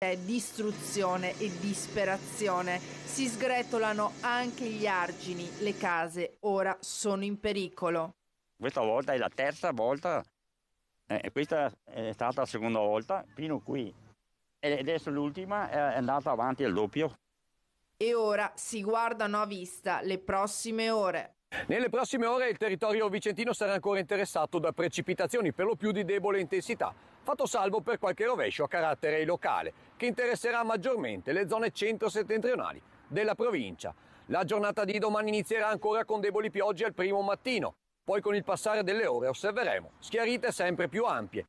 È distruzione e disperazione. Si sgretolano anche gli argini, le case ora sono in pericolo. Questa volta è la terza volta, eh, questa è stata la seconda volta, fino qui. E adesso l'ultima è andata avanti al doppio. E ora si guardano a vista le prossime ore. Nelle prossime ore il territorio vicentino sarà ancora interessato da precipitazioni per lo più di debole intensità, fatto salvo per qualche rovescio a carattere locale, che interesserà maggiormente le zone centro-settentrionali della provincia. La giornata di domani inizierà ancora con deboli piogge al primo mattino, poi con il passare delle ore osserveremo schiarite sempre più ampie,